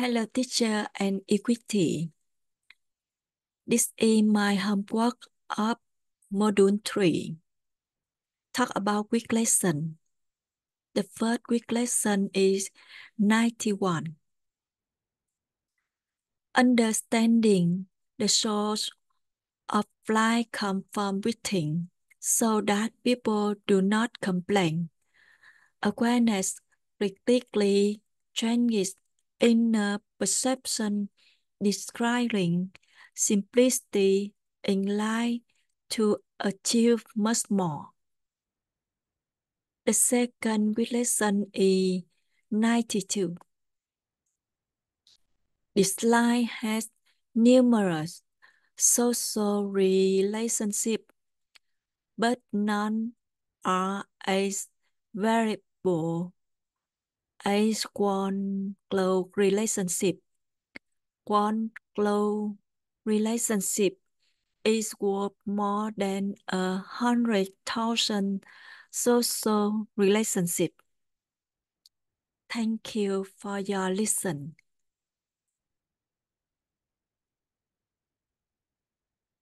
Hello, teacher and equity. This is my homework of Module 3. Talk about week lesson. The first week lesson is 91. Understanding the source of fly come from within so that people do not complain. Awareness critically changes in a perception describing simplicity in life to achieve much more. The second relation is 92. This line has numerous social relationships, but none are as variable is one glow relationship. One glow relationship is worth more than a hundred thousand social relationship. Thank you for your listen.